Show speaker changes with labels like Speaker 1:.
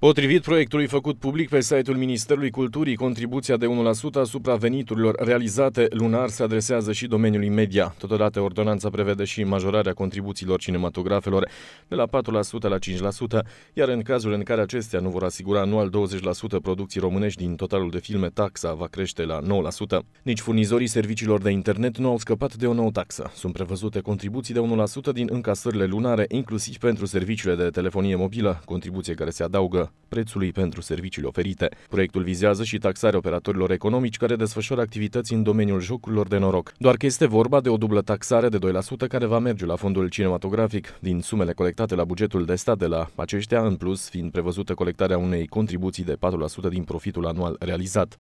Speaker 1: Potrivit proiectului făcut public pe site-ul Ministerului Culturii, contribuția de 1% asupra veniturilor realizate lunar se adresează și domeniului media. Totodată, ordonanța prevede și majorarea contribuțiilor cinematografelor de la 4% la 5%, iar în cazul în care acestea nu vor asigura anual 20% producții românești din totalul de filme, taxa va crește la 9%. Nici furnizorii serviciilor de internet nu au scăpat de o nouă taxă. Sunt prevăzute contribuții de 1% din încasările lunare, inclusiv pentru serviciile de telefonie mobilă, contribuție care se adaugă prețului pentru serviciile oferite. Proiectul vizează și taxarea operatorilor economici care desfășoară activități în domeniul jocurilor de noroc, doar că este vorba de o dublă taxare de 2% care va merge la fondul cinematografic din sumele colectate la bugetul de stat de la aceștia, în plus fiind prevăzută colectarea unei contribuții de 4% din profitul anual realizat.